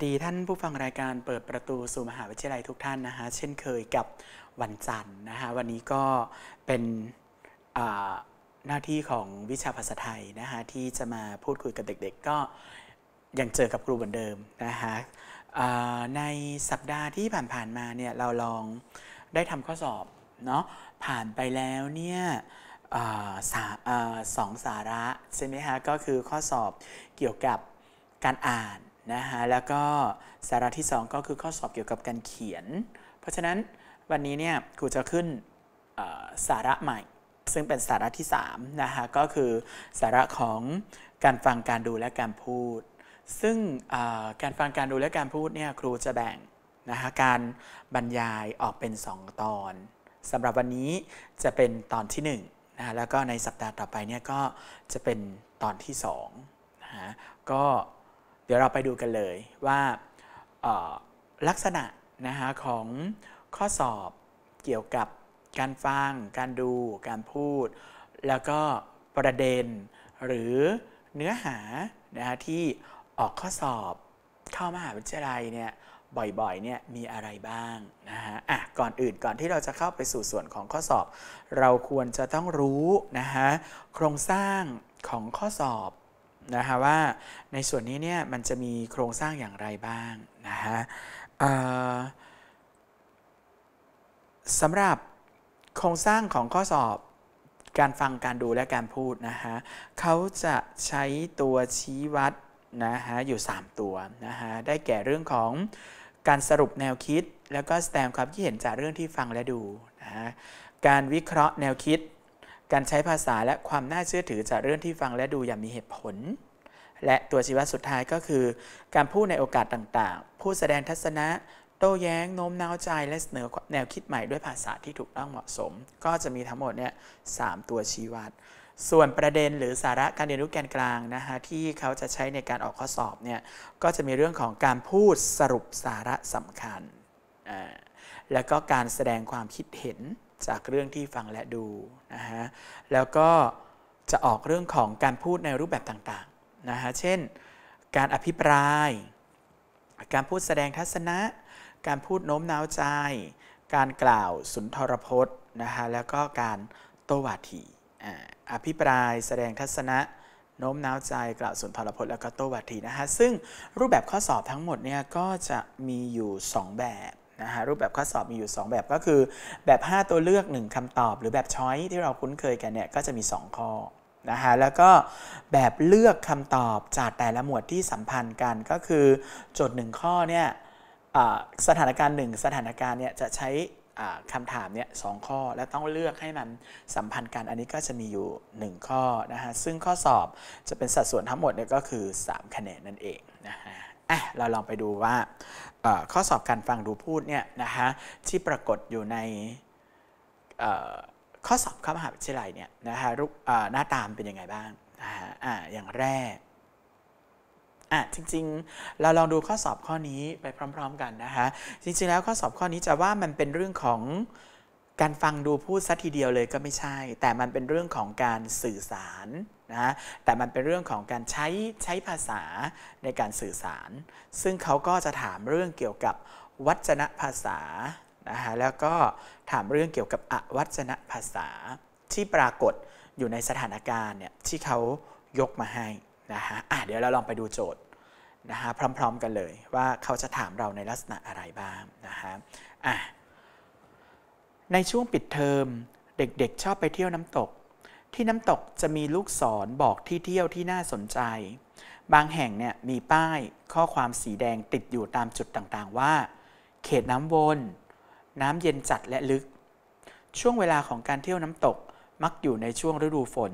วัสดีท่านผู้ฟังรายการเปิดประตูสู่มหาวิทยาลัยทุกท่านนะฮะเช่นเคยกับวันจันทร์นะฮะวันนี้ก็เป็นหน้าที่ของวิชาภาษาไทยนะฮะที่จะมาพูดคุยกับเด็กๆ ก็ยังเจอกับครูเหมือนเดิมนะฮะในสัปดาห์ที่ผ่านๆมาเนี่ยเราลองได้ทำข้อสอบเนาะผ่านไปแล้วเนี่ยสองสาระใช่ไหมฮะก็คือข้อสอบเกี่ยวกับการอ่านนะฮะแล้วก็สาระที่ 2 ก็คือข้อสอบเกี่ยวกับการเขียน เพราะฉะนั้นวันนี้เนี่ยครูจะขึ้นสาระใหม่ ซึ่งเป็นสาระที่3นะฮะก็คือสาระของการฟังการดูและการพูด ซึ่งการฟังการดูและการพูดเนี่ยครูจะแบ่งนะฮะการบรรยายออกเป็น 2 ตอนสำหรับวันนี้จะเป็นตอนที่1นะฮะแล้วก็ในสัปดาห์ต่อไปเนี่ยก็จะเป็นตอนที่2นะฮะก็เดี๋ยวเราไปดูกันเลยว่าลักษณะนะฮะของข้อสอบเกี่ยวกับการฟัง การดู การพูด แล้วก็ประเด็นหรือเนื้อหานะฮะที่ออกข้อสอบเข้ามหาวิทยาลัยเนี่ยบ่อยๆเนี่ยมีอะไรบ้างนะฮะอ่ะก่อนอื่นก่อนที่เราจะเข้าไปสู่ส่วนของข้อสอบ เราควรจะต้องรู้นะฮะโครงสร้างของข้อสอบนะฮะว่าในส่วนนี้เนี่ยมันจะมีโครงสร้างอย่างไรบ้างนะฮะสำหรับโครงสร้างของข้อสอบการฟังการดูและการพูดนะฮะเขาจะใช้ตัวชี้วัดนะฮะอยู่ 3 ตัวนะฮะได้แก่เรื่องของการสรุปแนวคิดแล้วก็แสดงความคิดเห็นจากเรื่องที่ฟังและดูนะฮะการวิเคราะห์แนวคิดการใช้ภาษาและความน่าเชื่อถือจากเรื่องที่ฟังและดูอย่างมีเหตุผล และตัวชีวัดสุดท้ายก็คือ การพูดในโอกาสต่าง ๆ พูดแสดงทัศนะโต้แย้งโน้มน้าวใจและเสนอแนวคิดใหม่ด้วยภาษาที่ถูกต้องเหมาะสม ก็จะมีทั้งหมดเนี่ยสตัวชีวัด ส่วนประเด็นหรือสาระการเรียนรู้แกนกลางนะฮะที่เขาจะใช้ในการออกข้อสอบเนี่ยก็จะมีเรื่องของการพูดสรุปสาระสำคัญแล้วก็การแสดงความคิดเห็นจากเรื่องที่ฟังและดูนะฮะ แล้วก็จะออกเรื่องของการพูดในรูปแบบต่างๆนะฮะ เช่น การอภิปราย การพูดแสดงทัศนะ การพูดโน้มน้าวใจ การกล่าวสุนทรพจน์นะฮะ แล้วก็การโตวาทีอภิปราย แสดงทัศนะ โน้มน้าวใจ กล่าวสุนทรพจน์ แล้วก็โตวาทีนะฮะ ซึ่งรูปแบบข้อสอบทั้งหมดเนี่ยก็จะมีอยู่ 2 แบบนะฮะรูปแบบข้อสอบมีอยู่ 2 แบบก็คือ แบบ 5 ตัวเลือก 1คำตอบหรือแบบช้อยที่เราคุ้นเคยกันเนี่ยก็จะมี 2 ข้อนะฮะแล้วก็ แบบเลือกคำตอบจากแต่ละหมวดที่สัมพันธ์กันก็คือ โจทย์1ข้อเนี่ยสถานการณ์ 1 สถานการณ์เนี่ยจะใช้คำถามเนี่ยสข้อและต้องเลือกให้มันสัมพันธ์กันอันนี้ก็จะมีอยู่ 1 ข้อนะฮะซึ่งข้อสอบจะเป็นสัดส่วนทั้งหมดเนี่ยก็คือ3คะแนนนั่นเองนะฮะอ่ะเราลองไปดูว่าข้อสอบการฟังดูพูดเนี่ยนะคะที่ปรากฏอยู่ในข้อสอบข้ามหาวิทยาลัยเนี่ยนะคะรูปหน้าตามเป็นยังไงบ้างนะฮะอย่างแรกอ่ะจริงๆเราลองดูข้อสอบข้อนี้ไปพร้อมๆกันนะคะจริง ๆ แล้วข้อสอบข้อนี้จะว่ามันเป็นเรื่องของการฟังดูพูดสัทีเดียวเลยก็ไม่ใช่ แต่มันเป็นเรื่องของการสื่อสารนะ แต่มันเป็นเรื่องของการใช้ใช้ภาษาในการสื่อสาร ซึ่งเขาก็จะถามเรื่องเกี่ยวกับวัจนภาษา นะฮะ แล้วก็ถามเรื่องเกี่ยวกับอวัจนภาษาที่ปรากฏอยู่ในสถานการณ์เนี่ยที่เขายกมาให้นะฮะะเดี๋ยวเราลองไปดูโจทย์นะฮะพร้อมๆกันเลยว่าเขาจะถามเราในลักษณะอะไรบ้างนะฮะ อ่ะในช่วงปิดเทอม เด็กๆ ชอบไปเที่ยวน้ำตก ที่น้ำตกจะมีลูกศรบอกที่เที่ยวที่น่าสนใจ บางแห่งเนี่ยมีป้ายข้อความสีแดงติดอยู่ตามจุดต่างๆ ว่า เขตน้ำวน น้ำเย็นจัดและลึก ช่วงเวลาของการเที่ยวน้ำตกมักอยู่ในช่วงฤดูฝน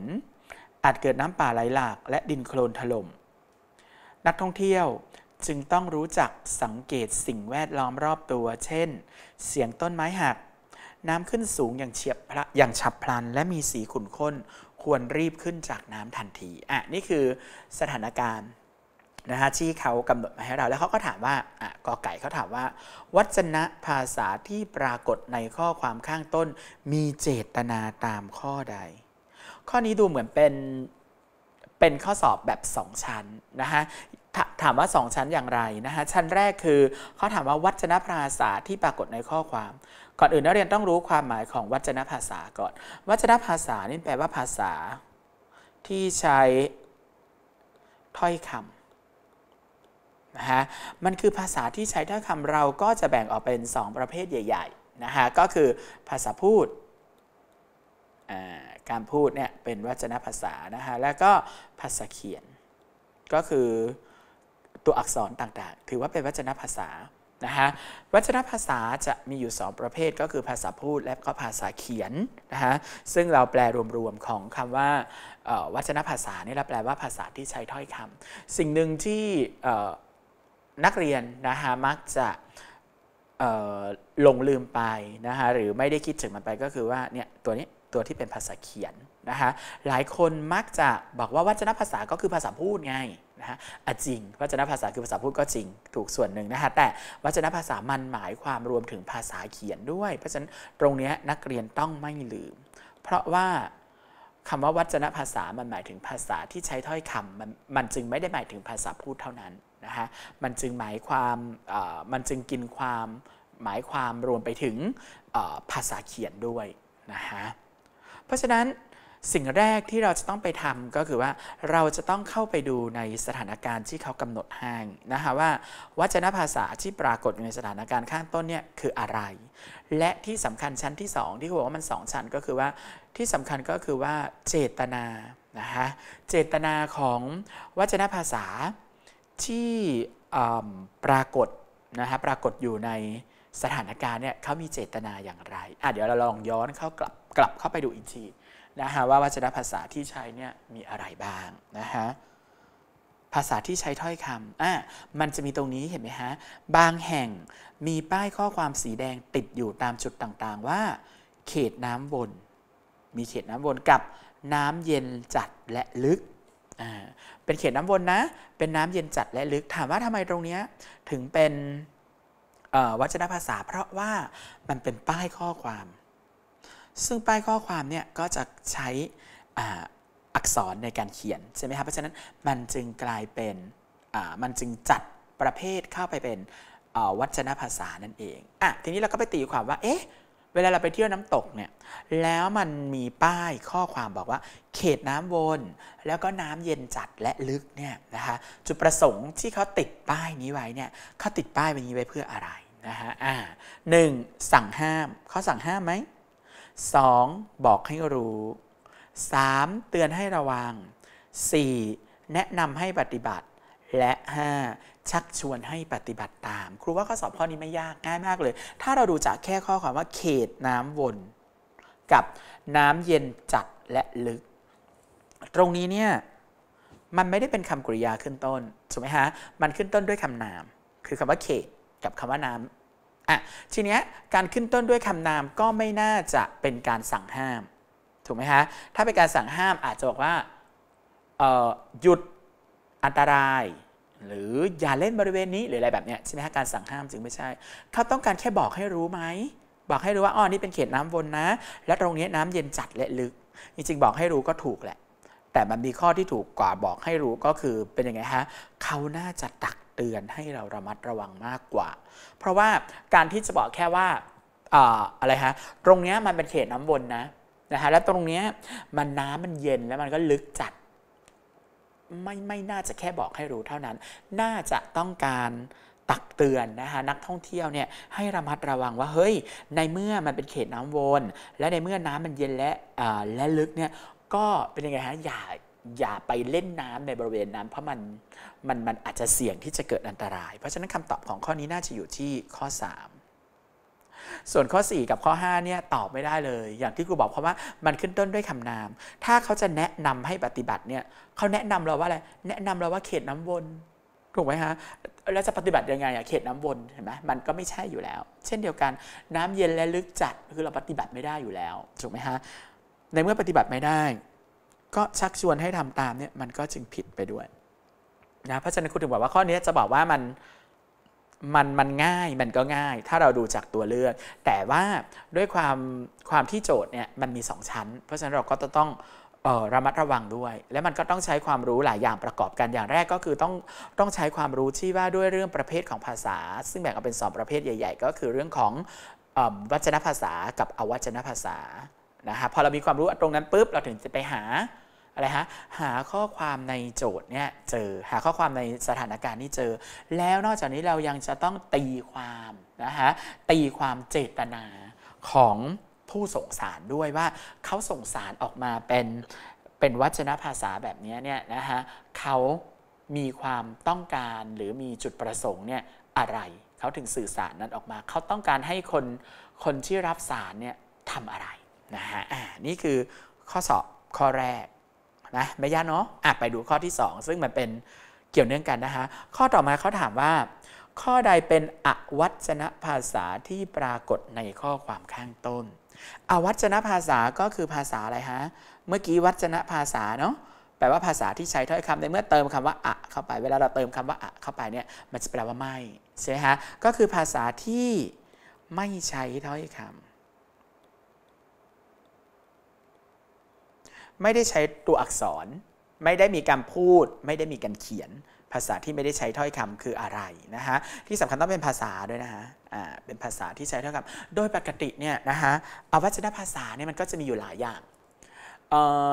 อาจเกิดน้ำป่าไหลหลากและดินโคลนถล่ม นักท่องเที่ยวจึงต้องรู้จักสังเกตสิ่งแวดล้อมรอบตัว เช่น เสียงต้นไม้หักน้ำขึ้นสูงอย่างเฉียบพระอย่างฉับพลัน และมีสีขุ่นข้น ควรรีบขึ้นจากน้ำทันที อ่ะนี่คือสถานการณ์นะฮะที่เขากำหนดมาให้เราแล้วเขาก็ถามว่า อ่ะกอไก่เขาถามว่า วัจนะภาษาที่ปรากฏในข้อความข้างต้นมีเจตนาตามข้อใด ข้อนี้ดูเหมือนเป็น เป็นข้อสอบแบบ2ชั้นนะฮะถามว่าสองชั้นอย่างไรนะคะชั้นแรกคือเขาถามว่าวัจนภาษาที่ปรากฏในข้อความ ก่อนอื่นนักเรียนต้องรู้ความหมายของวัจนภาษาก่อน วัจนภาษานี่แปลว่าภาษาที่ใช้ถ้อยคำนะฮะ มันคือภาษาที่ใช้ถ้อยคำเราก็จะแบ่งออกเป็น 2 ประเภทใหญ่ๆนะฮะก็คือภาษาพูดการพูดเนี่ยเป็นวัจนภาษานะฮะ แล้วก็ภาษาเขียน ก็คือตัวอักษรต่างๆ ถือว่าเป็นวัจนภาษา นะฮะวัจนภาษาจะมีอยู่ 2 ประเภทก็คือภาษาพูดและก็ภาษาเขียน นะฮะ ซึ่งเราแปลรวมๆของคำว่า วัจนภาษานี่เราแปลว่าภาษาที่ใช้ถ้อยคำ สิ่งหนึ่งที่นักเรียนนะฮะมักจะหลงลืมไปนะฮะหรือไม่ได้คิดถึงมันไปก็คือว่า เนี่ยตัวนี้ตัวที่เป็นภาษาเขียนนะฮะ หลายคนมักจะบอกว่าวัจนภาษาก็คือภาษาพูดไงะฮะจริง วัจนภาษาคือภาษาพูดก็จริง ถูกส่วนหนึ่งนะฮะ แต่วัจนภาษามันหมายความรวมถึงภาษาเขียนด้วย เพราะฉะนั้นตรงนี้นักเรียนต้องไม่ลืม เพราะว่าคำว่าวัจนภาษามันหมายถึงภาษาที่ใช้ถ้อยคำมันมันจึงไม่ได้หมายถึงภาษาพูดเท่านั้นนะฮะ มันจึงหมายความมันจึงกินความหมายความรวมไปถึงภาษาเขียนด้วยนะฮะ เพราะฉะนั้นสิ่งแรกที่เราจะต้องไปทำก็คือว่าเราจะต้องเข้าไปดูในสถานการณ์ที่เขากำหนดให้นะคะว่าวัจนภาษาที่ปรากฏอยู่ในสถานการณ์ข้างต้นเนี่ยคืออะไร และที่สำคัญชั้นที่ 2 ที่เขาบอกว่ามัน 2 ชั้น ก็คือว่าที่สำคัญก็คือว่าเจตนานะคะเจตนาของวัจนภาษาที่ปรากฏนะคะปรากฏอยู่ในสถานการณ์เนี่ยเขามีเจตนาอย่างไรอ่ะเดี๋ยวเราลองย้อนเข้ากลับกลับเข้าไปดูอีกทีนะฮะว่าวัจนภาษาที่ใช้เนี่ยมีอะไรบ้างนะฮะภาษาที่ใช้ถ้อยคำอ่ะมันจะมีตรงนี้เห็นไหมฮะบางแห่งมีป้ายข้อความสีแดงติดอยู่ตามจุดต่างๆว่า เขตน้ำวน มีเขตน้ำวนกับน้ำเย็นจัดและลึกเป็นเขตน้ำวนนะเป็นน้ำเย็นจัดและลึกถามว่าทำไมตรงนี้ถึงเป็นวัจนภาษา เพราะว่ามันเป็นป้ายข้อความซึ่งป้ายข้อความเนี่ยก็จะใช้อักษรในการเขียนใช่ไหมครับเพราะฉะนั้นมันจึงกลายเป็นมันจึงจัดประเภทเข้าไปเป็นวัจนภาษานั่นเองอ่ะทีนี้เราก็ไปตีความว่า เอ๊ะ เวลาเราไปเที่ยวน้ำตกเนี่ย แล้วมันมีป้ายข้อความบอกว่า เขตน้ำวน แล้วก็น้ำเย็นจัดและลึกเนี่ยนะคะจุดประสงค์ที่เขาติดป้ายนี้ไว้เนี่ยเขาติดป้ายไว้นี้ไว้เพื่ออะไรนะฮะอ่าหนึ่งสั่งห้ามเขาสั่งห้ามไหม 2. บอกให้รู้ 3. เตือนให้ระวัง 4. แนะนำให้ปฏิบัติ และ 5. ชักชวนให้ปฏิบัติตาม ครูว่าข้อสอบข้อนี้ไม่ยากง่ายมากเลย ถ้าเราดูจากแค่ข้อความว่า เขตน้ำวน กับน้ำเย็นจัดและลึก ตรงนี้เนี่ย มันไม่ได้เป็นคำกริยาขึ้นต้นถูกไหมฮะ มันขึ้นต้นด้วยคำนามคือคำว่าเขตกับคำว่าน้ำอ่ะทีเนี้ยการขึ้นต้นด้วยคำนามก็ไม่น่าจะเป็นการสั่งห้ามถูกไหมฮะถ้าเป็นการสั่งห้ามอาจจะบอกว่าหยุดอันตราย หรืออย่าเล่นบริเวณนี้หรืออะไรแบบเนี้ยใช่ไหมฮะการสั่งห้ามจึงไม่ใช่เขาต้องการแค่บอกให้รู้ไหมบอกให้รู้ว่าอ๋อนี่เป็นเขตน้ำวนนะและตรงนี้น้ำเย็นจัดและลึกจริงๆ บอกให้รู้ก็ถูกแหละแต่มันมีข้อที่ถูกกว่าบอกให้รู้ก็คือเป็นยังไงฮะเขาน่าจะตักเตือนให้เราระมัดระวังมากกว่า เพราะว่าการที่จะบอกแค่ว่าอะไรฮะ ตรงนี้มันเป็นเขตน้ำวนนะนะฮะแล้วตรงนี้มันน้ำมันเย็นแล้วมันก็ลึกจัด ไม่ไม่น่าจะแค่บอกให้รู้เท่านั้น น่าจะต้องการตักเตือนนะคะนักท่องเที่ยวเนี่ยให้ระมัดระวังว่าเฮ้ย ในเมื่อมันเป็นเขตน้ำวน และในเมื่อน้ำมันเย็นและและลึกเนี่ย ก็เป็นยังไงฮะอย่าอย่าไปเล่นน้ำในบริเวณนั้นเพราะมันมันมันอาจจะเสี่ยงที่จะเกิดอันตราย เพราะฉะนั้นคำตอบของข้อนี้น่าจะอยู่ที่ข้อ 3 ส่วนข้อ 4 กับข้อ5เนี่ยตอบไม่ได้เลย อย่างที่ครูบอกเพราะว่ามันขึ้นต้นด้วยคำนาม ถ้าเขาจะแนะนำให้ปฏิบัติเนี่ยเขาแนะนำเราว่าอะไรแนะนำเราว่าเขตน้ำวนถูกไหมฮะแล้วจะปฏิบัติยังไงอะเขตน้ำวนเห็นไหมมันก็ไม่ใช่อยู่แล้ว เช่นเดียวกัน น้ำเย็นและลึกจัดคือเราปฏิบัติไม่ได้อยู่แล้วถูกไหมฮะในเมื่อปฏิบัติไม่ได้ก็ชักชวนให้ทำตามเนี่ยมันก็จึงผิดไปด้วยนะเพราะฉะนั้นคุณถึงบอกว่าข้อนี้จะบอกว่ามันมันมันง่ายมันก็ง่าย ถ้าเราดูจากตัวเลือกแต่ว่าด้วยความความที่โจทย์เนี่ยมันมี 2 ชั้น เพราะฉะนั้นเราก็จะต้องออระมัดระวังด้วย และมันก็ต้องใช้ความรู้หลายอย่างประกอบกันอย่างแรกก็คือต้องต้องใช้ความรู้ที่ว่าด้วยเรื่องประเภทของภาษา ซึ่งแบ่งออกเป็น 2 ประเภทใหญ่ ๆ ก็คือเรื่องของอวัจนภาษา กับอวัจนภาษานะครับพอเรามีความรู้ตรงนั้นปุ๊บเราถึงจะไปหาอะไรฮะหาข้อความในโจทย์เนี่ยเจอหาข้อความในสถานการณ์นี้เจอ แล้วนอกจากนี้เรายังจะต้องตีความนะฮะตีความเจตนาของผู้ส่งสารด้วยว่าเขาส่งสารออกมาเป็นเป็นวัจนภาษาแบบนี้เนี่ยนะฮะเขามีความต้องการหรือมีจุดประสงค์เนี่ยอะไรเขาถึงสื่อสารนั้นออกมาเขาต้องการให้คนคนที่รับสารเนี่ยทำอะไรนะฮะนี่คือข้อสอบข้อแรกนะไม่ยากเนาะอ่ะไปดูข้อที่ 2 ซึ่งมันเป็นเกี่ยวเนื่องกันนะคะข้อต่อมาเขาถามว่าข้อใดเป็นอวัจนภาษาที่ปรากฏในข้อความข้างต้น อวัจนภาษาก็คือภาษาอะไรฮะ เมื่อกี้วัจนภาษาเนาะแปลว่าภาษาที่ใช้ถ้อยคำในเมื่อเติมคำว่าอะเข้าไปเวลาเราเติมคำว่าอะเข้าไปเนี่ยมันจะแปลว่าไม่ใช่ฮะก็คือภาษาที่ไม่ใช้ถ้อยคำไม่ได้ใช้ตัวอักษร ไม่ได้มีการพูด ไม่ได้มีการเขียน ภาษาที่ไม่ได้ใช้ถ้อยคำคืออะไรนะฮะ ที่สำคัญต้องเป็นภาษาด้วยนะฮะเป็นภาษาที่ใช้ถ้อยคำโดยปกติเนี่ยนะฮะอวัจนภาษาเนี่ยมันก็จะมีอยู่หลายอย่าง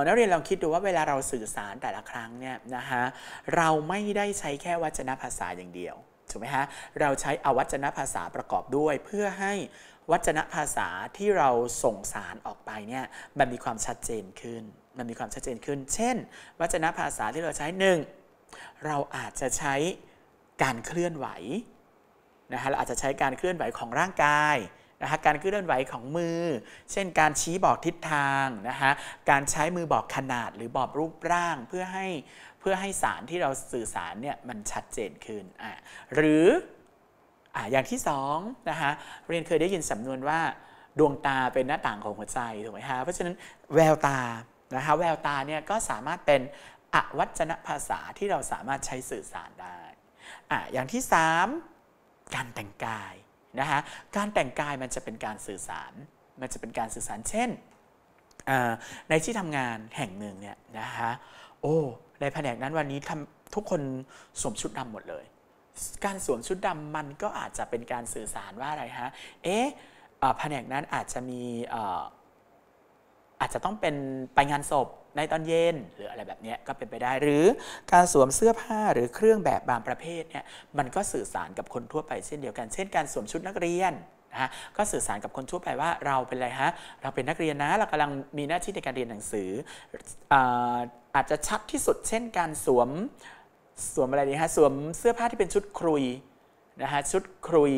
นักเรียนลองคิดดูว่าเวลาเราสื่อสารแต่ละครั้งเนี่ยนะฮะ เราไม่ได้ใช้แค่วัจนภาษาอย่างเดียว ถูกไหมฮะ เราใช้อวัจนภาษาประกอบด้วย เพื่อให้วัจนภาษาที่เราส่งสารออกไปเนี่ยมันมีความชัดเจนขึ้นมันมีความชัดเจนขึ้น เช่น วัจนภาษาที่เราใช้หนึ่งเราอาจจะใช้การเคลื่อนไหวนะฮะ เราอาจจะใช้การเคลื่อนไหวของร่างกายนะฮะ การเคลื่อนไหวของมือ เช่น การชี้บอกทิศทางนะฮะ การใช้มือบอกขนาดหรือบอกรูปร่างเพื่อให้เพื่อให้สารที่เราสื่อสารเนี่ยมันชัดเจนขึ้น อ่ะ หรือ อ่ะ อย่างที่2นะฮะ เรียนเคยได้ยินสำนวนว่าดวงตาเป็นหน้าต่างของหัวใจถูกไหมฮะ เพราะฉะนั้นแววตานะฮะแววตาเนี่ยก็สามารถเป็นอวัจนภาษาที่เราสามารถใช้สื่อสารได้อ่ะอย่างที่ 3 การแต่งกายนะฮะการแต่งกายมันจะเป็นการสื่อสารมันจะเป็นการสื่อสารเช่น ในที่ทำงานแห่งหนึ่งเนี่ยนะฮะโอ้ในแผนกนั้นวันนี้ทำทุกคนสวมชุดดำหมดเลย การสวมชุดดำมันก็อาจจะเป็นการสื่อสารว่าอะไรฮะเอ๊ะแผนกนั้นอาจจะมีอาจจะต้องเป็นไปงานศพในตอนเย็นหรืออะไรแบบนี้ก็เป็นไปได้หรือการสวมเสื้อผ้าหรือเครื่องแบบบางประเภทเนี่ยมันก็สื่อสารกับคนทั่วไป เช่นเดียวกัน เช่นการสวมชุดนักเรียนนะก็สื่อสารกับคนทั่วไปว่าเราเป็นอะไรฮะเราเป็นนักเรียนนะเรากำลังมีหน้าที่ในการเรียนหนังสืออาอาจจะชัดที่สุดเช่นการสวมสวมอะไรดีฮะสวมเสื้อผ้าที่เป็นชุดครุยนะฮะชุดครุย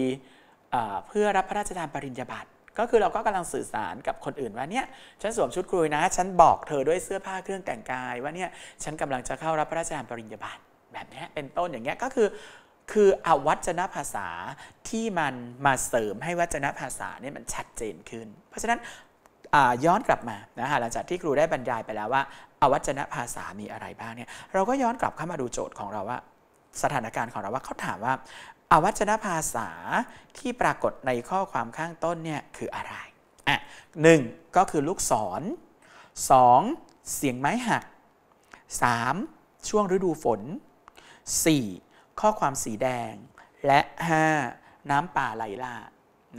เพื่อรับพระราชทานปริญญาบัตรก็คือเราก็กำลังสื่อสารกับคนอื่นว่าเนี่ยฉันสวมชุดครุยนะ ฉันบอกเธอด้วยเสื้อผ้าเครื่องแต่งกาย ว่าเนี่ยฉันกำลังจะเข้ารับพระราชทานปริญญาบัตรแบบนี้เป็นต้นอย่างเงี้ยก็คือคืออวัจนภาษาที่มันมาเสริมให้วัจนภาษาเนี่ยมันชัดเจนขึ้น เพราะฉะนั้นย้อนกลับมานะฮะหลังจากที่ครูได้บรรยายไปแล้วว่าอวัจนภาษามีอะไรบ้างเนี่ยเราก็ย้อนกลับเข้ามาดูโจทย์ของเราว่าสถานการณ์ของเราว่าเขาถามว่าอวัจนภาษาที่ปรากฏในข้อความข้างต้นเนี่ยคืออะไร อ่ะหนึ่งก็คือลูกศร 2. เสียงไม้หัก 3. ช่วงฤดูฝน 4. ข้อความสีแดง และ 5. น้ำป่าไหลหลาก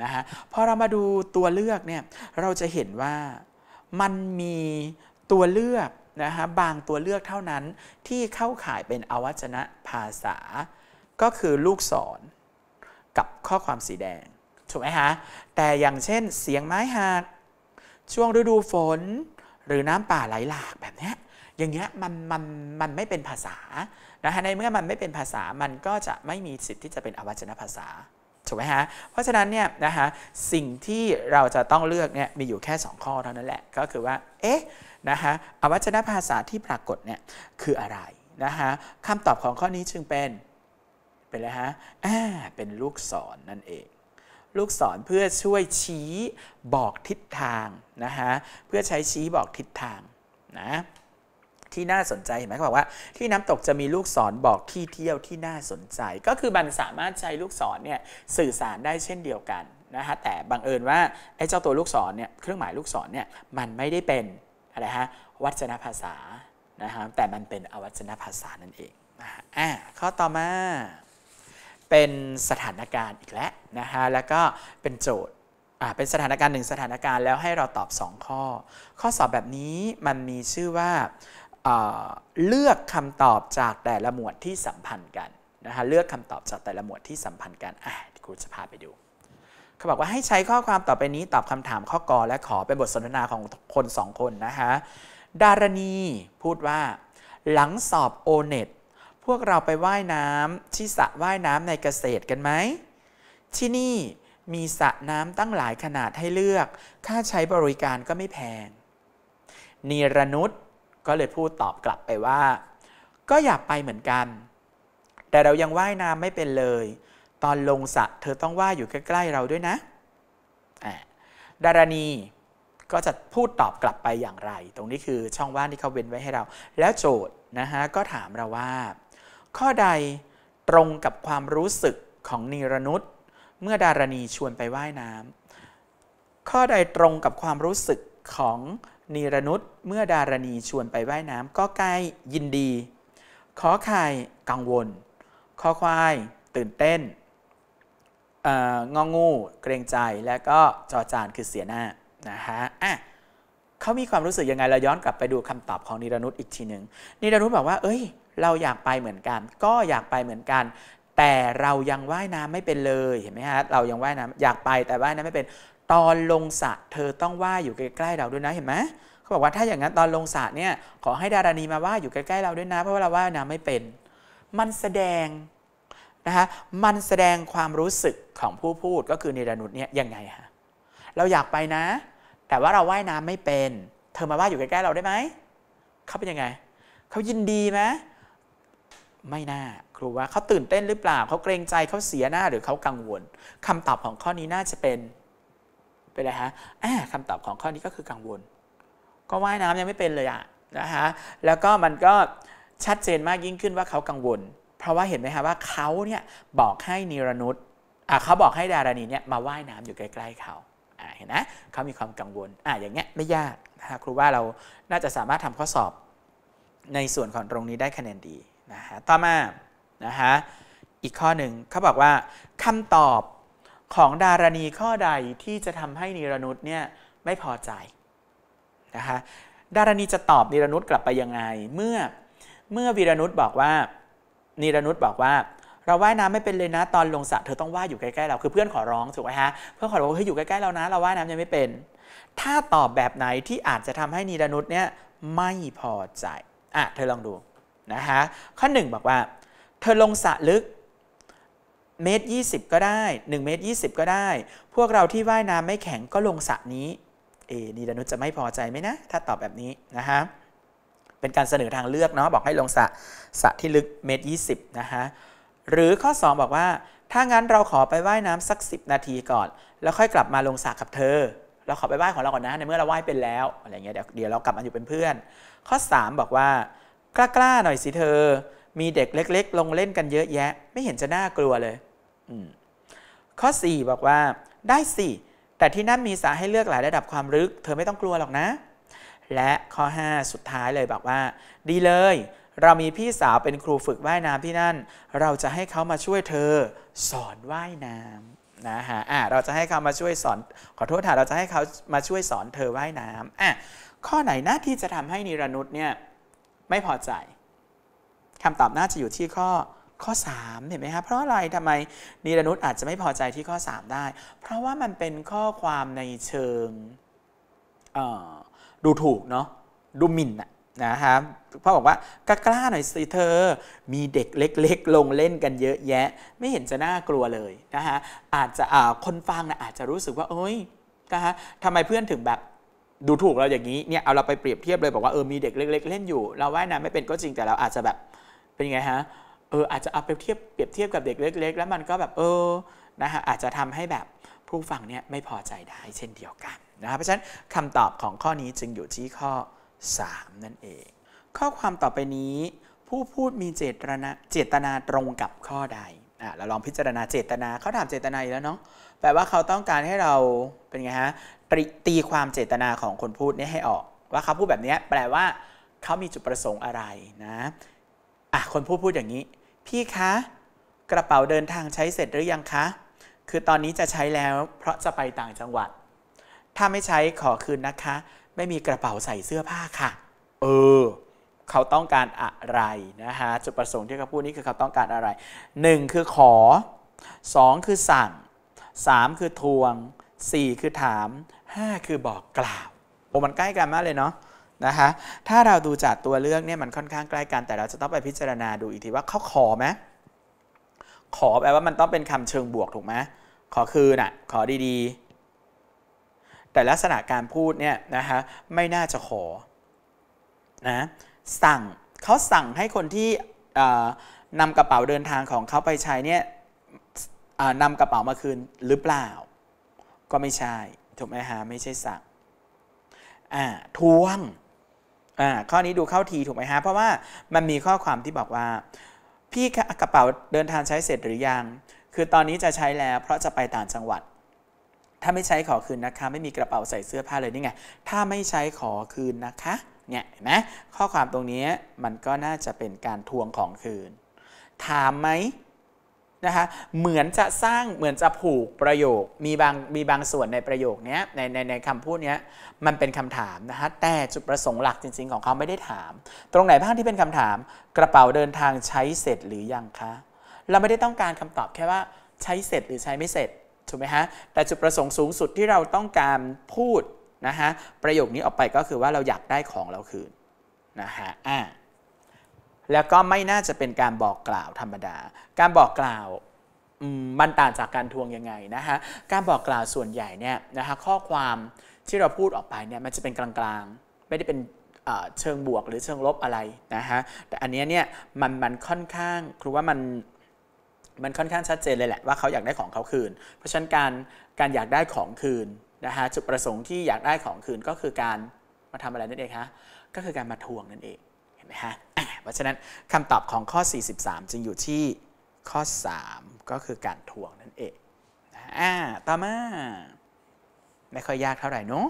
นะฮะ พอเรามาดูตัวเลือกเนี่ย เราจะเห็นว่ามันมีตัวเลือกนะฮะบางตัวเลือกเท่านั้นที่เข้าข่ายเป็นอวัจนะภาษาก็คือลูกศร กับข้อความสีแดง ถูกไหมฮะแต่อย่างเช่นเสียงไม้หักช่วงฤดูฝนหรือน้ำป่าไหลหลากแบบนี้อย่างเงี้ยมันมันมันไม่เป็นภาษานะฮะในเมื่อมันไม่เป็นภาษามันก็จะไม่มีสิทธิ์ที่จะเป็นอวัจนภาษาถูกไหมฮะเพราะฉะนั้นเนี่ยนะฮะสิ่งที่เราจะต้องเลือกเนี่ยมีอยู่แค่ 2 ข้อเท่านั้นแหละก็คือว่าเอ๊ะนะฮะอวัจนภาษาที่ปรากฏเนี่ยคืออะไรนะฮะคำตอบของข้อนี้จึงเป็นไปแล้วฮะอ่าเป็นลูกศรนนั่นเอง ลูกศรเพื่อช่วยชี้บอกทิศทางนะฮะเพื่อใช้ชี้บอกทิศทางนะ ที่น่าสนใจเห็นไหมเขาบอกว่า ที่น้ำตกจะมีลูกศรบอกที่เที่ยวที่น่าสนใจ ก็คือมันสามารถใช้ลูกศรเนี่ยสื่อสารได้เช่นเดียวกันนะฮะแต่บังเอิญว่าไอ้เจ้าตัวลูกศรเนี่ยเครื่องหมายลูกศรเนี่ยมันไม่ได้เป็นอะไรฮะวัจนภาษา นะฮะ แต่มันเป็นอวัจนภาษานั่นเองนะฮะอ่าข้อต่อมาเป็นสถานการณ์อีกแล้วนะฮะ แล้วก็เป็นโจทย์เป็นสถานการณ์หนึ่งสถานการณ์ แล้วให้เราตอบ 2 ข้อ ข้อสอบแบบนี้มันมีชื่อว่า เลือกคำตอบจากแต่ละหมวดที่สัมพันธ์กันนะฮะ เลือกคำตอบจากแต่ละหมวดที่สัมพันธ์กันอ่ะครูจะพาไปดูเขาบอกว่าให้ใช้ข้อความต่อไปนี้ตอบคำถามข้อกอและขอเป็นบทสนทนาของคน 2 คนนะฮะ ดารณีพูดว่า หลังสอบโอเน็ตพวกเราไปไว่ายน้ำที่สระว่ายน้ำในเกษตรกันไหมที่นี่มีสระน้ำตั้งหลายขนาดให้เลือกค่าใช้บริการก็ไม่แพงนีรนุษย์ก็เลยพูดตอบกลับไปว่า ก็อยากไปเหมือนกัน แต่เรายังว่ายน้ำไม่เป็นเลย ตอนลงสระเธอต้องว่ายอยู่ ใกล้ๆ เราด้วยนะดารณีก็จะพูดตอบกลับไปอย่างไร ตรงนี้คือช่องว่างที่เขาเว้นไว้ให้เรา แล้วโจทย์นะฮะก็ถามเราว่าข้อใดตรงกับความรู้สึกของนีรนุษย์เมื่อดารณีชวนไปไว่ายน้ำข้อใดตรงกับความรู้สึกของนีรนุษย์เมื่อดารณีชวนไปไว่ายน้ำก็ใกล้ยินดีขอไข่กังวลขอควายตื่นเต้นงองู เกรงใจและก็จอจานคือเสียหน้านะฮะอ่ะเขามีความรู้สึกยังไงเราย้อนกลับไปดูคำตอบของนิรนุษย์อีกทีหนึ่งนิรนุษย์บอกว่าเอ้ยเราอยากไปเหมือนกัน ก็อยากไปเหมือนกัน แต่เรายังว่ายน้ำไม่เป็นเลยเห็นไหมฮะเรายังว่ายน้ำอยากไปแต่ว่ายน้ำไม่เป็น ตอนลงสระเธอต้องว่ายอยู่ใกล้ๆเราด้วยนะเห็นไหมเขาบอกว่าถ้าอย่างนั้นตอนลงสระเนี่ย ขอให้ดารานีมาว่ายอยู่ใกล้ๆเราด้วยนะเพราะว่าเราว่ายน้ำไม่เป็น มันแสดงนะคะมันแสดงความรู้สึกของผู้พูดก็คือเนรนุษย์เนี่ยยังไงฮะเราอยากไปนะ แต่ว่าเราว่ายน้ำไม่เป็น เธอมาว่ายอยู่ใกล้ๆเราได้ไหมเขาเป็นยังไงเขายินดีไหมไม่น่าครูว่าเขาตื่นเต้นหรือเปล่าเขาเกรงใจเขาเสียหน้าหรือเขากังวล คำตอบของข้อนี้น่าจะเป็นเป็นอะไรฮะคำตอบของข้อนี้ก็คือกังวล ก็ว่ายน้ำยังไม่เป็นเลยอะนะฮะแล้วก็มันก็ชัดเจนมากยิ่งขึ้นว่าเขากังวล เพราะว่าเห็นไหมฮะว่าเขาเนี่ยบอกให้นิรนุษย์เขาบอกให้ดารานีเนี่ยมาว่ายน้ำอยู่ใกล้ ๆเขาเห็นนะเขามีความกังวลอ่าอย่างเงี้ยไม่ยากนะครูว่าเราน่าจะสามารถทำข้อสอบ ในส่วนของตรงนี้ได้คะแนนดีนะฮะต่อมานะฮะอีกข้อหนึ่งเขาบอกว่าคำตอบของดารณีข้อใดที่จะทำให้นิรนุษเนี่ยไม่พอใจนะฮะดารณีจะตอบนิรนุษกลับไปยังไง เมื่อเมื่อวีรนุษบอกว่านิรนุษบอกว่า เราว่ายน้ำไม่เป็นเลยนะตอนลงสระเธอต้องว่ายอยู่ใกล้ๆเราคือเพื่อนขอร้องถูกไหมฮะเพื่อนขอร้องว่าเฮ้ยอยู่ใกล้ๆเรานะเราว่ายน้ำยังไม่เป็น ถ้าตอบแบบไหนที่อาจจะทำให้นิรนุษเนี่ยไม่พอใจอ่ะเธอลองดูนะฮะข้อ1บอกว่าเธอลงสระลึกเมตรยีก็ได้1เมตร20 ก็ได้ พวกเราที่ว่ายน้ำไม่แข็งก็ลงสระนี้เอนีดดนุจะไม่พอใจไหมนะถ้าตอบแบบนี้นะฮะเป็นการเสนอทางเลือกเนาะบอกให้ลงสระสระที่ลึกเมตรยีนะฮะหรือข้อ 2 บอกว่าถ้างั้นเราขอไปว่ายน้ำสัก10นาทีก่อนแล้วค่อยกลับมาลงสระกับเธอเราขอไปว่ายของเราก่อนนะในเมื่อเราว่ายเป็นแล้วอะไรเงี้ยเดี๋ยวเดี๋ยวเรากลับมาอยู่เป็นเพื่อน ข้อ 3 บอกว่ากล้าๆ หน่อยสิเธอ มีเด็กเล็ก ๆ ลงเล่นกันเยอะแยะ ไม่เห็นจะน่ากลัวเลยข้อ 4 บอกว่าได้สิ แต่ที่นั่นมีสาให้เลือกหลายระดับความลึก เธอไม่ต้องกลัวหรอกนะ และข้อ 5 สุดท้ายเลยบอกว่า ดีเลย เรามีพี่สาวเป็นครูฝึกว่ายน้ำที่นั่น เราจะให้เขามาช่วยเธอสอนว่ายน้ำนะฮะ อ่ะ เราจะให้เขามาช่วยสอน ขอโทษค่ะเราจะให้เขามาช่วยสอนเธอว่ายน้ำอ่ะ ข้อไหนหน้าที่จะทำให้นิรนุษเนี่ยไม่พอใจคำตอบน่าจะอยู่ที่ข้อข้อ3เห็นไหมครับเพราะอะไรทำไมนีรนุชอาจจะไม่พอใจที่ข้อ 3 ได้ เพราะว่ามันเป็นข้อความในเชิงดูถูกเนาะดูหมินะนะครับพ่อบอกว่ากล้ากล้าหน่อยสิเธอ มีเด็กเล็กๆลงเล่นกันเยอะแยะ ไม่เห็นจะน่ากลัวเลยนะฮะ อาจจะคนฟังนะอาจจะรู้สึกว่าเอ้ยนะฮะทำไมเพื่อนถึงแบบดูถูกเราอย่างนี้เนี่ยเอาเราไปเปรียบเทียบเลยบอกว่าเออมีเด็กเล็กๆเล่นอยู่เราว่ายน้ำไม่เป็นก็จริงแต่เราอาจจะแบบเป็นไงฮะเอออาจจะเอาไปเทียบเปรียบเทียบกับเด็กเล็กๆแล้วมันก็แบบเออนะฮะอาจจะทำให้แบบผู้ฟังเนี่ยไม่พอใจได้เช่นเดียวกันนะครับเพราะฉะนั้นคำตอบของข้อนี้จึงอยู่ที่ข้อ3นั่นเอง ข้อความต่อไปนี้ผู้พูดมีเจตนาเจตนาตรงกับข้อใดอ่ะเราลองพิจารณาเจตนาเขาถามเจตนาอีกแล้วเนาะแปลว่าเขาต้องการให้เราเป็นไงฮะตีความเจตนาของคนพูดนี่ให้ออกว่าเขาพูดแบบนี้แปลว่า เขามีจุดประสงค์อะไรนะอ่ะคนพูดพูดอย่างนี้ พี่คะ กระเป๋าเดินทางใช้เสร็จหรือยังคะคือตอนนี้จะใช้แล้วเพราะจะไปต่างจังหวัด ถ้าไม่ใช้ขอคืนนะคะ ไม่มีกระเป๋าใส่เสื้อผ้าค่ะ เออเขาต้องการอะไรนะคะจุดประสงค์ที่เขาพูดนี่คือเขาต้องการอะไร 1 คือขอ 2 คือสั่ง 3 คือทวง 4 คือถาม5คือบอกกล่าวโอ้มันใกล้กันมากเลยเนาะนะคะถ้าเราดูจากตัวเรื่องเนี่ยมันค่อนข้างใกล้กัน แต่เราจะต้องไปพิจารณาดูอีกที ว่าเขาขอไหมขอแปลว่ามันต้องเป็นคำเชิงบวก ถูกไหมขอคืนอ่ะขอดีๆ แต่ลักษณะการพูดเนี่ยนะคะไม่น่าจะขอ นะ สั่งเขาสั่งให้คนที่นำกระเป๋าเดินทางของเขาไปใช้เนี่ยนำกระเป๋ามาคืนหรือเปล่า ก็ไม่ใช่ถูกไหมฮะไม่ใช่สั่งอ่าทวงอ่าข้อนี้ดูเข้าทีถูกไหมฮะเพราะว่ามันมีข้อความที่บอกว่า พี่กระเป๋าเดินทางใช้เสร็จหรือยัง คือตอนนี้จะใช้แล้วเพราะจะไปต่างจังหวัด ถ้าไม่ใช้ขอคืนนะคะ ไม่มีกระเป๋าใส่เสื้อผ้าเลยนี่ไงถ้าไม่ใช้ขอคืนนะคะเนี่ยเห็นไหมข้อความตรงนี้มันก็น่าจะเป็นการทวงของคืน ถามไหมนะคะเหมือนจะสร้างเหมือนจะผูกประโยค มีบางมีบางส่วนในประโยคนี้ในในในคำพูดนี้มันเป็นคำถามนะคะแต่จุดประสงค์หลักจริงๆของเขาไม่ได้ถาม ตรงไหนบ้างที่เป็นคำถาม กระเป๋าเดินทางใช้เสร็จหรือยังคะเราไม่ได้ต้องการคำตอบแค่ว่าใช้เสร็จหรือใช้ไม่เสร็จถูกไหมฮะแต่จุดประสงค์สูงสุดที่เราต้องการพูดนะฮะประโยคนี้ออกไปก็คือว่าเราอยากได้ของเราคืนนะฮะอ่าแล้วก็ไม่น่าจะเป็นการบอกกล่าวธรรมดา การบอกกล่าวมันต่างจากการทวงยังไงนะฮะ การบอกกล่าวส่วนใหญ่เนี่ยนะฮะข้อความที่เราพูดออกไปเนี่ยมันจะเป็นกลางๆ ไม่ได้เป็นเชิงบวกหรือเชิงลบอะไรนะฮะแต่อันนี้เนี่ยมันมันค่อนข้างครูว่ามันมันค่อนข้างชัดเจนเลยแหละว่าเขาอยากได้ของเขาคืน เพราะฉะนั้นการการอยากได้ของคืนนะฮะจุดประสงค์ที่อยากได้ของคืนก็คือการมาทำอะไรนั่นเองคะก็คือการมาทวงนั่นเองฮะเพราะฉะนั้นคำตอบของข้อ 43 จึงอยู่ที่ข้อ 3 ก็คือการทวงนั่นเองอ่าต่อมา ไม่ค่อยยากเท่าไหร่เนาะ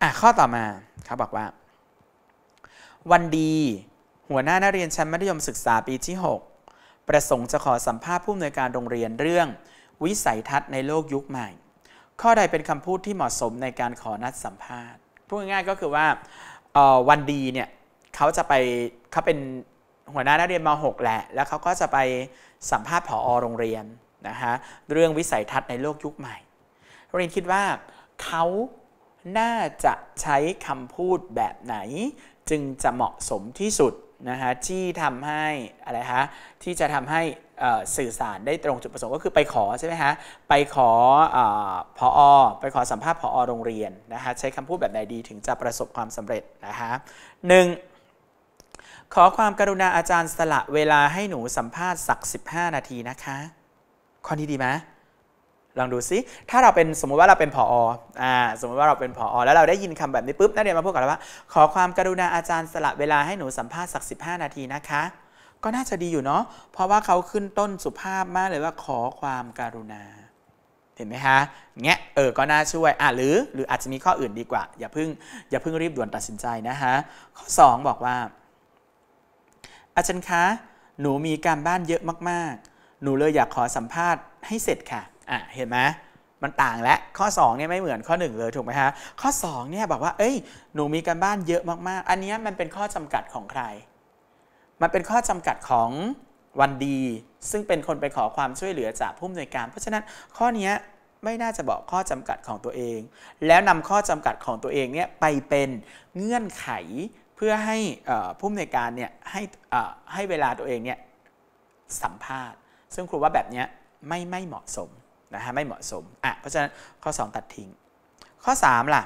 อ่ข้อต่อมา เขาบอกว่า วันดี หัวหน้านักเรียนชั้นมัธยมศึกษาปีที่ 6 ประสงค์จะขอสัมภาษณ์ผู้อำนวยการโรงเรียนเรื่อง วิสัยทัศน์ในโลกยุคใหม่ ข้อใดเป็นคำพูดที่เหมาะสมในการขอนัดสัมภาษณ์พูดง่ายๆก็คือว่าวันดีเนี่ยเขาจะไปเขาเป็นหัวหน้านักเรียนม .6 แหละแล้วเขาก็จะไปสัมภาษณ์ผออโรงเรียนนะฮะเรื่องวิสัยทัศน์ในโลกยุคใหม่ เรียนคิดว่าเขาน่าจะใช้คำพูดแบบไหน จึงจะเหมาะสมที่สุดนะฮะที่ทำให้อะไรฮะที่จะทำให้สื่อสารได้ตรงจุดประสงค์ก็คือไปขอใช่ไหมฮะไปขออพออไปขอสัมภาษณ์พออโรงเรียนนะฮะใช้คำพูดแบบไหนดีถึงจะประสบความสำเร็จนะฮะหนึ่งขอความกรุณาอาจารย์สละเวลาให้หนูสัมภาษณ์สัก15 นาทีนะคะ ข้อนี้ดีไหมลองดูซิถ้าเราเป็นสมมุติว่าเราเป็นผออ่า สมมุติว่าเราเป็นผอแล้วเราได้ยินคำแบบนี้ปุ๊บ นักเรียนมาพูดกับเราว่า ขอความกรุณาอาจารย์สละเวลาให้หนูสัมภาษณ์สัก15 นาทีนะคะ ก็น่าจะดีอยู่เนาะ เพราะว่าเขาขึ้นต้นสุภาพมากเลยว่าขอความกรุณา เห็นไหมคะเงี้ยเออก็น่าช่วย อ่ะหรือ หรืออาจจะมีข้ออื่นดีกว่า อย่าเพิ่ง อย่าเพิ่งรีบด่วนตัดสินใจนะคะข้อ2บอกว่าอาจารย์คะ หนูมีการบ้านเยอะมาก ๆ หนูเลยอยากขอสัมภาษณ์ให้เสร็จค่ะ อ่ะ เห็นไหมมันต่างและข้อ2เนี่ยไม่เหมือนข้อ 1 เลยถูกไหมฮะ ข้อ2เนี่ยบอกว่า เอ้ย หนูมีการบ้านเยอะมากๆ อันนี้มันเป็นข้อจำกัดของใคร มันเป็นข้อจำกัดของวันดี ซึ่งเป็นคนไปขอความช่วยเหลือจากผู้อำนวยการ เพราะฉะนั้นข้อนี้ไม่น่าจะบอกข้อจำกัดของตัวเอง แล้วนำข้อจำกัดของตัวเองเนี่ยไปเป็นเงื่อนไขพื่อให้ผู้อำนวยการเนี่ยให้ให้เวลาตัวเองเนี่ยสัมภาษณ์ ซึ่งครูว่าแบบนี้ไม่ไม่เหมาะสมนะฮะไม่เหมาะสมอ่ะเพราะฉะนั้นข้อ 2 ตัดทิ้ง ข้อ3ล่ะ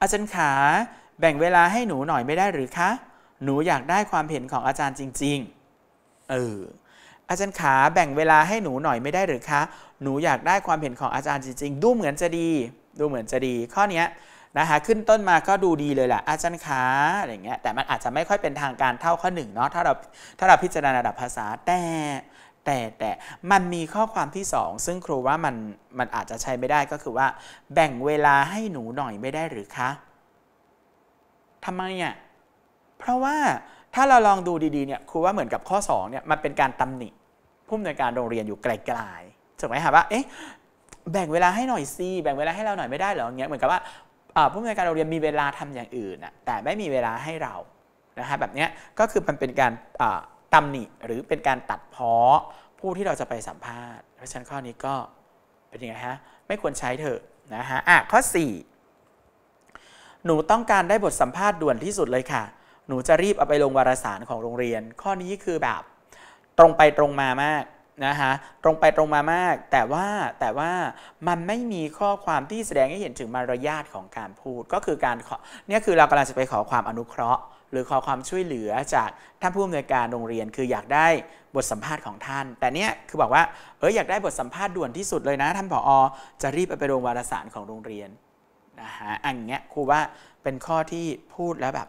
อาจารย์ขาแบ่งเวลาให้หนูหน่อยไม่ได้หรือคะหนูอยากได้ความเห็นของอาจารย์จริงๆเอออาจารย์ขาแบ่งเวลาให้หนูหน่อยไม่ได้หรือคะหนูอยากได้ความเห็นของอาจารย์จริงๆดูเหมือนจะดีดูเหมือนจะดี ข้อนี้นะฮะขึ้นต้นมาก็ดูดีเลยแหละอาจารย์ขาอะไรเงี้ยแต่มันอาจจะไม่ค่อยเป็นทางการเท่าข้อหนึ่งเนาะถ้าเราถ้าเราพิจารณาระดับภาษาแต่แต่แต่มันมีข้อความที่ 2 ซึ่งครูว่ามันมันอาจจะใช้ไม่ได้ก็คือว่า แบ่งเวลาให้หนูหน่อยไม่ได้หรือคะทำไมอ่ะเพราะว่าถ้าเราลองดูดีๆเนี่ยครูว่าเหมือนกับข้อ2เนี่ยมันเป็นการตำหนิผู้อำนวยการโรงเรียนอยู่ไกลๆถูกไหมฮะว่าเอ๊ะแบ่งเวลาให้หน่อยสิแบ่งเวลาให้เราหน่อยไม่ได้หรอเงี้ยเหมือนกับว่าผู้อำนวยการโรงเรียนมีเวลาทำอย่างอื่นอะแต่ไม่มีเวลาให้เรานะฮะแบบนี้ก็คือมันเป็นการตำหนิหรือเป็นการตัดเพ้อผู้ที่เราจะไปสัมภาษณ์เพราะฉะนั้นข้อนี้ก็เป็นยังไงฮะไม่ควรใช้เถอะนะฮะอ่ะข้อ 4 หนูต้องการได้บทสัมภาษณ์ด่วนที่สุดเลยค่ะหนูจะรีบเอาไปลงวารสารของโรงเรียน ข้อนี้คือแบบตรงไปตรงมามากนะฮะตรงไปตรงมามาก แต่ว่าแต่ว่ามันไม่มีข้อความที่แสดงให้เห็นถึงมารยาทของการพูด ก็คือการเนี่ยคือเรากำลังจะไปขอความอนุเคราะห์หรือขอความช่วยเหลือจากท่านผู้อำนวยการโรงเรียนคืออยากได้บทสัมภาษณ์ของท่าน แต่เนี่ยคือบอกว่าเอออยากได้บทสัมภาษณ์ด่วนที่สุดเลยนะ ท่านผออจะรีบไปไปโรงวารสารของโรงเรียนนะฮะอันเนี้ยครูว่าเป็นข้อที่พูดแล้วแบบ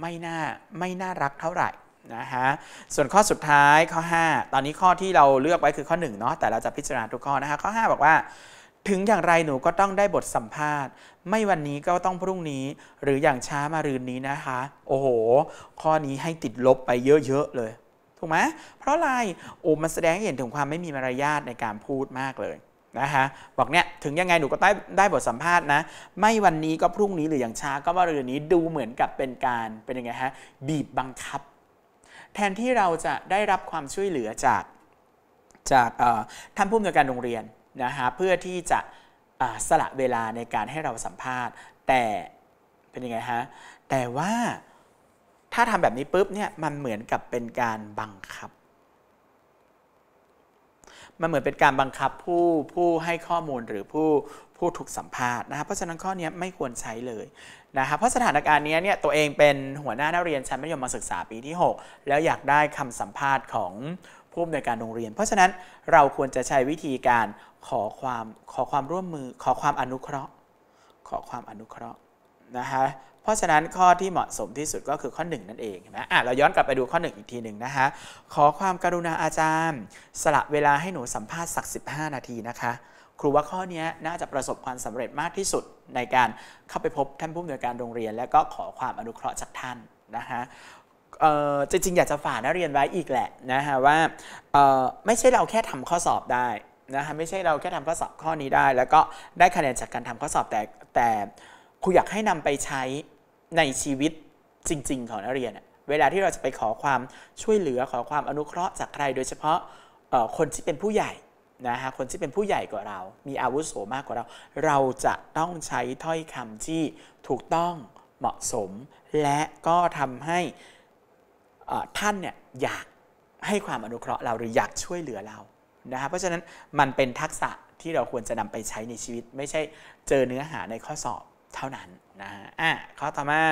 ไม่น่าไม่น่ารักเท่าไหร่นะฮะ ส่วนข้อสุดท้ายข้อ 5 ตอนนี้ข้อที่เราเลือกไว้คือข้อ1เนาะ แต่เราจะพิจารณาทุกข้อนะฮะ ข้อ5บอกว่า ถึงอย่างไรหนูก็ต้องได้บทสัมภาษณ์ ไม่วันนี้ก็ต้องพรุ่งนี้หรืออย่างช้ามารืนนี้นะคะ โอ้โห ข้อนี้ให้ติดลบไปเยอะๆเลย ถูกไหมเพราะอะไรโอ้มันแสดงให้เห็นถึงความไม่มีมารยาทในการพูดมากเลยนะฮะ บอกเนี่ยถึงยังไงหนูก็ได้ได้บทสัมภาษณ์นะ ไม่วันนี้ก็พรุ่งนี้หรืออย่างช้าก็มารืนนี้ ดูเหมือนกับเป็นการเป็นยังไงฮะบีบบังคับแทนที่เราจะได้รับความช่วยเหลือจากจากท่านผู้อำนวยการโรงเรียนนะฮะเพื่อที่จะสละเวลาในการให้เราสัมภาษณ์แต่เป็นยังไงฮะแต่ว่าถ้าทำแบบนี้ปุ๊บเนี่ยมันเหมือนกับเป็นการบังคับ มันเหมือนเป็นการบังคับผู้ผู้ให้ข้อมูลหรือผู้ผู้ถูกสัมภาษณ์นะครับเพราะฉะนั้นข้อนี้ไม่ควรใช้เลยนะครับเพราะสถานการณ์นี้เนี่ยตัวเองเป็นหัวหน้านักเรียนชั้นมัธยมศึกษาปีที่ 6 แล้วอยากได้คำสัมภาษณ์ของผู้อำนวยการโรงเรียน เพราะฉะนั้นเราควรจะใช้วิธีการขอความขอความร่วมมือ ขอความอนุเคราะห์ ขอความอนุเคราะห์นะคะเพราะฉะนั้นข้อที่เหมาะสมที่สุดก็คือข้อ1นั่นเองนะอ่ะเราย้อนกลับไปดูข้อ1อีกทีหนึ่งนะคะขอความกรุณาอาจารย์สละเวลาให้หนูสัมภาษณ์สัก15นาทีนะคะครูว่าข้อนี้น่าจะประสบความสำเร็จมากที่สุดในการเข้าไปพบท่านผู้อำนวยการโรงเรียน แล้วก็ขอความอนุเคราะห์จากท่านนะฮะจริงๆ อยากจะฝากนักเรียนไว้อีกแหละนะฮะว่าไม่ใช่เราแค่ทำข้อสอบได้นะฮะไม่ใช่เราแค่ทำข้อสอบข้อนี้ได้ แล้วก็ได้คะแนนจากการทำข้อสอบแต่แต่ครูอยากให้นำไปใช้ในชีวิตจริงๆของนักเรียนเวลาที่เราจะไปขอความช่วยเหลือขอความอนุเคราะห์จากใคร โดยเฉพาะคนที่เป็นผู้ใหญ่นะฮะคนที่เป็นผู้ใหญ่กว่าเรา มีอาวุโสมากกว่าเรา เราจะต้องใช้ถ้อยคำที่ถูกต้องเหมาะสม และก็ทำให้ท่านเนี่ยอยากให้ความอนุเคราะห์เราหรืออยากช่วยเหลือเรานะฮะ เพราะฉะนั้นมันเป็นทักษะที่เราควรจะนำไปใช้ในชีวิตไม่ใช่เจอเนื้อหาในข้อสอบเท่านั้น นะฮะอ่ะข้อต่อมา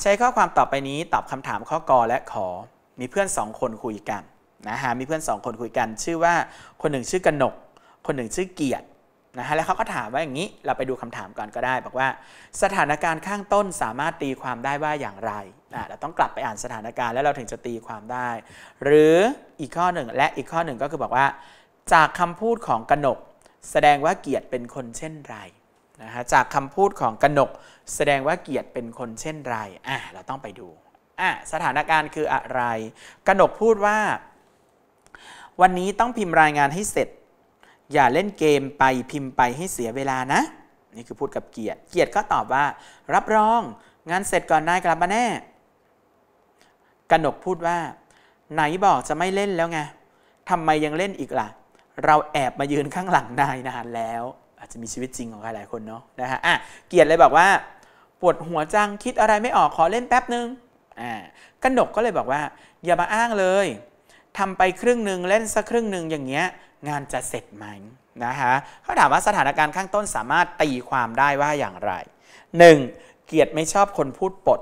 ใช้ข้อความต่อไปนี้ตอบคำถามข้อกอและขอมีเพื่อนสองคนคุยกันนะฮะมีเพื่อนสองคนคุยกันชื่อว่าคนหนึ่ง ชื่อกนก คนหนึ่ง ชื่อเกียรตินะฮะแล้วเขาก็ถามว่าอย่างนี้ เราไปดูคำถามก่อนก็ได้บอกว่าสถานการณ์ข้างต้นสามารถตีความได้ว่าอย่างไรอ่าเราต้องกลับไปอ่านสถานการณ์แล้วเราถึงจะตีความได้ หรืออีกข้อหนึ่งและอีกข้อหนึ่งก็คือบอกว่า จากคำพูดของกนก แสดงว่าเกียรติเป็นคนเช่นไรนะฮะจากคำพูดของกนก แสดงว่าเกียรติเป็นคนเช่นไรอ่าเราต้องไปดูอ่าสถานการณ์คืออะไรกนกพูดว่าวันนี้ต้องพิมพ์รายงานให้เสร็จ อย่าเล่นเกมไปพิมพ์ไปให้เสียเวลานะ นี่คือพูดกับเกียรติ เกียรติก็ตอบว่า รับรองงานเสร็จก่อนนายกลับมาแน่กนกพูดว่า ไหนบอกจะไม่เล่นแล้วไงทำไมยังเล่นอีกล่ะ เราแอบมายืนข้างหลังนายนานแล้ว อาจจะมีชีวิตจริงของใครหลายคนเนาะนะฮะอ่ะเกียรติเลยบอกว่า ปวดหัวจังคิดอะไรไม่ออกขอเล่นแป๊บนึงอ่ากนกก็เลยบอกว่าอย่ามาอ้างเลยทำไปครึ่งหนึ่งเล่นสักครึ่งหนึ่งอย่างเงี้ยงานจะเสร็จไหมนะฮะเขาถามว่าสถานการณ์ข้างต้นสามารถตีความได้ว่าอย่างไร 1. เกียรติไม่ชอบคนพูดปด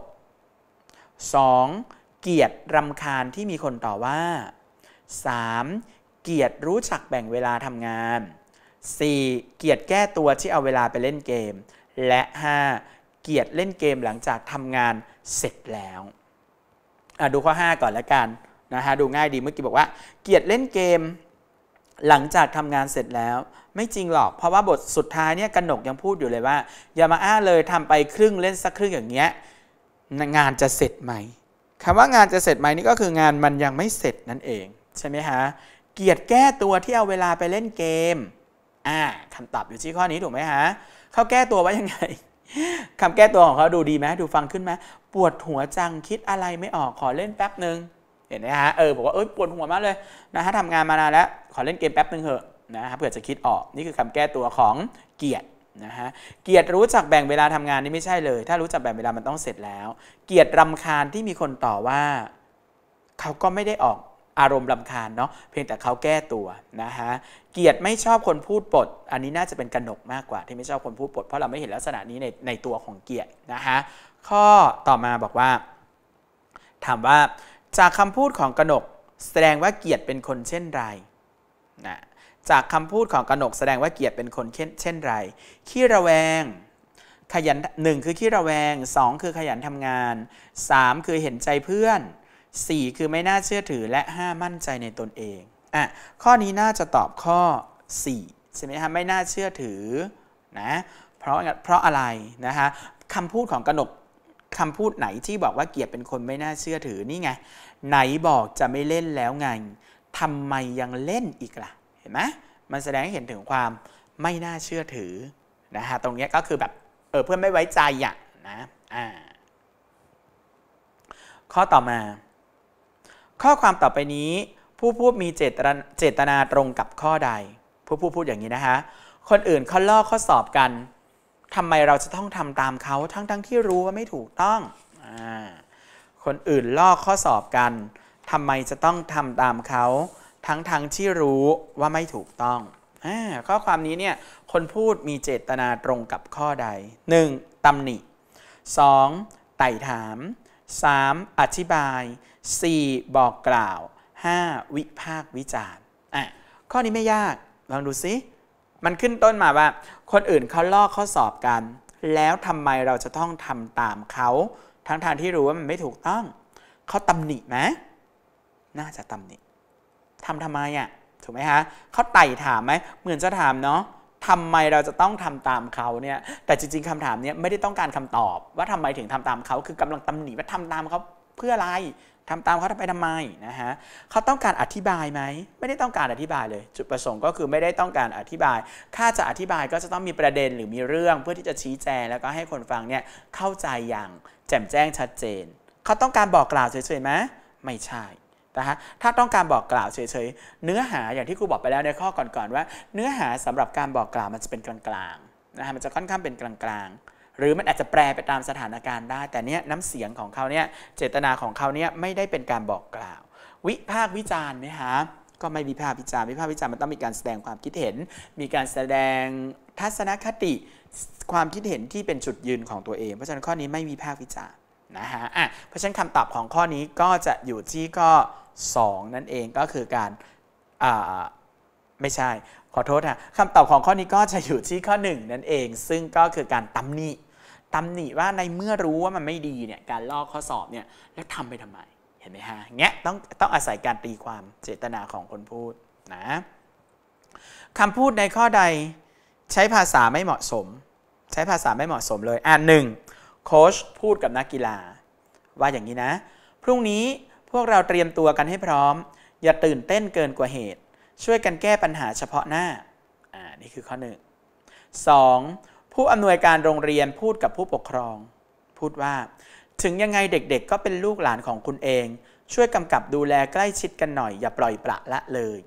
2. เกียรติรำคาญที่มีคนต่อว่า 3. เกียรติรู้จักแบ่งเวลาทำงาน 4. เกียรติแก้ตัวที่เอาเวลาไปเล่นเกม และ 5. เกียรติเล่นเกมหลังจากทำงานเสร็จแล้ว ดูข้อ 5 ก่อนละกันนะฮะดูง่ายดีเมื่อกี้บอกว่าเกียรติเล่นเกม หลังจากทำงานเสร็จแล้ว ไม่จริงหรอกเพราะว่าบทสุดท้ายเนี่ยกนกยังพูดอยู่เลยว่าอย่ามาอ้าเลยทำไปครึ่งเล่นสักครึ่งอย่างเงี้ยงานจะเสร็จไหมคำว่างานจะเสร็จไหมนี่ก็คืองานมันยังไม่เสร็จนั่นเอง ใช่ไหมฮะ เกียรติแก้ตัวที่เอาเวลาไปเล่นเกม อ่าคำตอบอยู่ที่ข้อนี้ถูกไหมฮะเขาแก้ตัวว่ายังไงคำแก้ตัวของเขาดูดีไหมดูฟังขึ้นไหมปวดหัวจังคิดอะไรไม่ออกขอเล่นแป๊บหนึ่งเห็นไหมฮะเออบอกว่า เอ้ย ปวดหัวมากเลย นะฮะทำงานมานานแล้ว ขอเล่นเกมแป๊บนึงเถอะ นะฮะ เผื่อจะคิดออก นี่คือคำแก้ตัวของเกียรตินะฮะ เกียรติรู้จักแบ่งเวลาทำงานนี่ไม่ใช่เลย ถ้ารู้จักแบ่งเวลามันต้องเสร็จแล้ว เกียรติรำคาญที่มีคนต่อว่าเขาก็ไม่ได้ออกอารมณ์รำคาญเนาะ เพียงแต่เขาแก้ตัว นะฮะ เกียรติไม่ชอบคนพูดปดอันนี้น่าจะเป็นกหนกมากกว่า ที่ไม่ชอบคนพูดปดเพราะเราไม่เห็นลักษณะนี้ในในตัวของเกียรตินะฮะ ข้อต่อมาบอกว่า ถามว่าจากคำพูดของกนกแสดงว่าเกียรติเป็นคนเช่นไรนะจากคำพูดของกนกแสดงว่าเกียรติเป็นคนเช่นไร ขี้ระแวง ขยันหนึ่งคือขี้ระแวงสองคือขยันทำงาน 3. คือเห็นใจเพื่อน 4. คือไม่น่าเชื่อถือและ 5. มั่นใจในตนเองอ่ะข้อนี้น่าจะตอบข้อ4ใช่ไหมฮะไม่น่าเชื่อถือนะเพราะเพราะอะไรนะคะคำพูดของกนกคำพูดไหนที่บอกว่าเกียรติเป็นคนไม่น่าเชื่อถือนี่ไงไหนบอกจะไม่เล่นแล้วไงทำไมยังเล่นอีกละ่ะเห็นไหมมันแสดงให้เห็นถึงความไม่น่าเชื่อถือนะฮะตรงนี้ก็คือแบบเออเพื่อนไม่ไว้ใจอ่ะนะอ่าข้อต่อมา ข้อความต่อไปนี้ ผู้พูดมีเจตนาตรงกับข้อใดผู้พูดพูดอย่างนี้นะฮะคนอื่นเขาลอกข้อสอบกันทำไมเราจะต้องทำตามเขาทั้งๆทที่รู้ว่าไม่ถูกต้องอคนอื่นลอกข้อสอบกันทำไมจะต้องทำตามเขาทั้งๆทที่รู้ว่าไม่ถูกต้องอข้อความนี้เนี่ยคนพูดมีเจตนาตรงกับข้อใด 1. ตำหนิ 2. ไต่ถาม 3. อธิบาย 4. บอกกล่าว 5. วิพากวิจารณ์ข้อนี้ไม่ยาก ลองดูซิมันขึ้นต้นมาว่า คนอื่นเขาลอกข้อสอบกัน แล้วทำไมเราจะต้องทำตามเขาทั้งทางที่รู้ว่ามันไม่ถูกต้องเขาตำหนิไหมน่าจะตำหนิทำทำไมอ่ะถูกไหมฮะเขาไต่ถามไหมเหมือนจะถามเนาะทำไมเราจะต้องทำตามเขาเนี่ย แต่จริงๆคำถามเนี่ยไม่ได้ต้องการคำตอบ ว่าทำไมถึงทำตามเขาคือกำลังตำหนิว่าทำตามเขาเพื่ออะไรทำตามเขาทำไปทำไมนะฮะเขาต้องการอธิบายไหม ไม่ได้ต้องการอธิบายเลย จุดประสงค์ก็คือไม่ได้ต้องการอธิบายถ้าจะอธิบายก็จะต้องมีประเด็นหรือมีเรื่องเพื่อที่จะชี้แจงแล้วก็ให้คนฟังเนี่ยเข้าใจอย่างแจ่มแจ้งชัดเจน เขาต้องการบอกกล่าวเฉยๆไหมไม่ใช่นะฮะถ้าต้องการบอกกล่าวเฉยๆเนื้อหาอย่างที่ครูบอกไปแล้วในข้อก่อนๆว่า เนื้อหาสำหรับการบอกกล่าวมันจะเป็นกลางๆนะฮะมันจะค่อนข้างเป็นกลาง ๆหรือมันอาจจะแปลไปตามสถานการณ์ได้ แต่เนี้ยน้ำเสียงของเขาเนี่ยเจตนาของเขาเนี่ยไม่ได้เป็นการบอกกล่าว วิพากวิจารณ์ไหมฮะก็ไม่วิพากวิจารณ์วิพากวิจารณ์มันต้องมีการแสดงความคิดเห็น มีการแสดงทัศนคติความคิดเห็นที่เป็นจุดยืนของตัวเอง เพราะฉะนั้นข้อนี้ไม่วิพากวิจารณ์นะฮะอ่ะเพราะฉะนั้นคำตอบของข้อนี้ก็จะอยู่ที่ก็อ2นั่นเองก็คือการอ่าไม่ใช่ขอโทษค่ะคำตอบของข้อนี้ก็จะอยู่ที่ข้อ 1 นั่นเอง ซึ่งก็คือการตำหนิตำหนิว่าในเมื่อรู้ว่ามันไม่ดีเนี่ยการลอกข้อสอบเนี่ยแล้วทำไปทำไม เห็นไหมฮะเงี้ยต้องต้องอาศัยการตีความเจตนาของคนพูดนะคำพูดในข้อใดใช้ภาษาไม่เหมาะสม ใช้ภาษาไม่เหมาะสมเลย อ่านหนึ่งโค้ชพูดกับนักกีฬา ว่าอย่างนี้นะ พรุ่งนี้พวกเราเตรียมตัวกันให้พร้อม อย่าตื่นเต้นเกินกว่าเหตุ ช่วยกันแก้ปัญหาเฉพาะหน้าอ่านี่คือข้อหนึ่งสองผู้อำนวยการโรงเรียนพูดกับผู้ปกครอง พูดว่า ถึงยังไงเด็ก ๆ ก็เป็นลูกหลานของคุณเอง ช่วยกำกับดูแลใกล้ชิดกันหน่อยอย่าปล่อยปละละเลย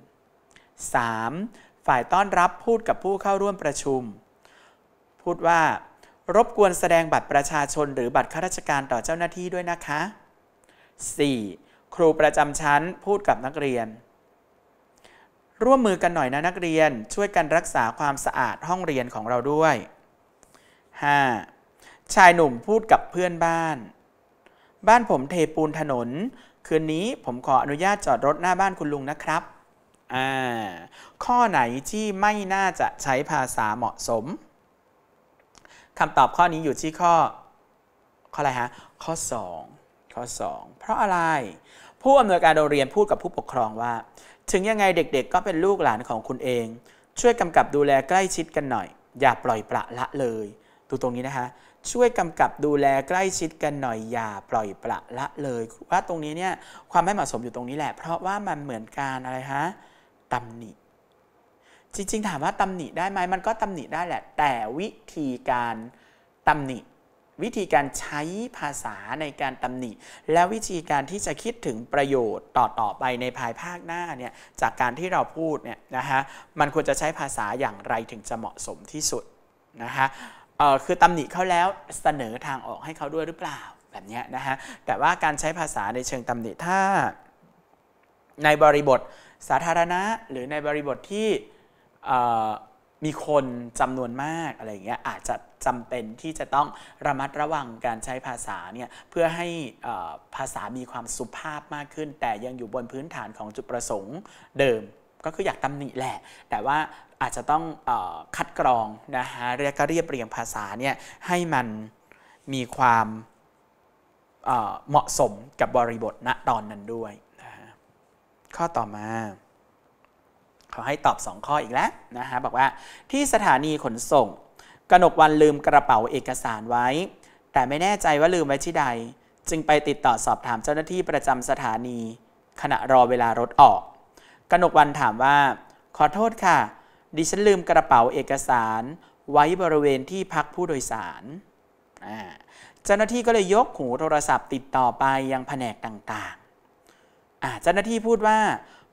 3. ฝ่ายต้อนรับพูดกับผู้เข้าร่วมประชุม พูดว่า รบกวนแสดงบัตรประชาชนหรือบัตรข้าราชการต่อเจ้าหน้าที่ด้วยนะคะ 4. ครูประจำชั้นพูดกับนักเรียน ร่วมมือกันหน่อยนะนักเรียนช่วยกันรักษาความสะอาดห้องเรียนของเราด้วย 5. ชายหนุ่มพูดกับเพื่อนบ้าน บ้านผมเทปูนถนน คืนนี้ผมขออนุญาตจอดรถหน้าบ้านคุณลุงนะครับ ข้อไหนที่ไม่น่าจะใช้ภาษาเหมาะสม คำตอบข้อนี้อยู่ที่ข้อ ข้ออะไรฮะ ข้อ2ข้อ 2 เพราะอะไร ผู้อำนวยการโรงเรียนพูดกับผู้ปกครองว่า ถึงยังไงเด็กๆก็เป็นลูกหลานของคุณเอง ช่วยกำกับดูแลใกล้ชิดกันหน่อย อย่าปล่อยประละเลยดูตรงนี้นะคะช่วยกำกับดูแลใกล้ชิดกันหน่อยอย่าปล่อยปละละเลยว่าตรงนี้เนี่ยความไม่เหมาะสมอยู่ตรงนี้แหละ เพราะว่ามันเหมือนการอะไรฮะตำหนิจริงๆถามว่าตำหนิได้ไหมมันก็ตำหนิได้แหละแต่วิธีการตำหนิ วิธีการใช้ภาษาในการตำหนิ และวิธีการที่จะคิดถึงประโยชน์ต่อ ต่อไปในภายภาคหน้าเนี่ยจากการที่เราพูดเนี่ยนะฮะมันควรจะใช้ภาษาอย่างไรถึงจะเหมาะสมที่สุดนะฮะคือตำหนิเขาแล้วเสนอทางออกให้เขาด้วยหรือเปล่าแบบนี้นะฮะแต่ว่าการใช้ภาษาในเชิงตำหนิ ถ้าในบริบทสาธารณะ หรือในบริบทที่มีคนจำนวนมากอะไรอย่างเงี้ยอาจจะจำเป็นที่จะต้องระมัดระวังการใช้ภาษาเนี่ยเพื่อให้ภาษามีความสุภาพมากขึ้น แต่ยังอยู่บนพื้นฐานของจุดประสงค์เดิม ก็คืออยากตำหนิแหละแต่ว่าอาจจะต้องอคัดกรองนะฮะแล้วก็เรียบเรียงภาษาเนี่ยให้มันมีความเหมาะสมกับบริบทณตอนนั้นด้วยนะฮะข้อต่อมาเขาให้ตอบ 2 ข้ออีกแล้วนะฮะบอกว่าที่สถานีขนส่ง กนกวันลืมกระเป๋าเอกสารไว้ แต่ไม่แน่ใจว่าลืมไว้ที่ ใด จึงไปติดต่อสอบถามเจ้าหน้าที่ประจำสถานี ขณะรอเวลารถออก กนกวันถามว่าขอโทษค่ะดิฉันลืมกระเป๋าเอกสารไว้บริเวณที่พักผู้โดยสารเจ้าหน้าที่ก็เลยยกหูโทรศัพท์ ติดต่อไปยังแผนกต่างๆเจ้าหน้าที่พูดว่า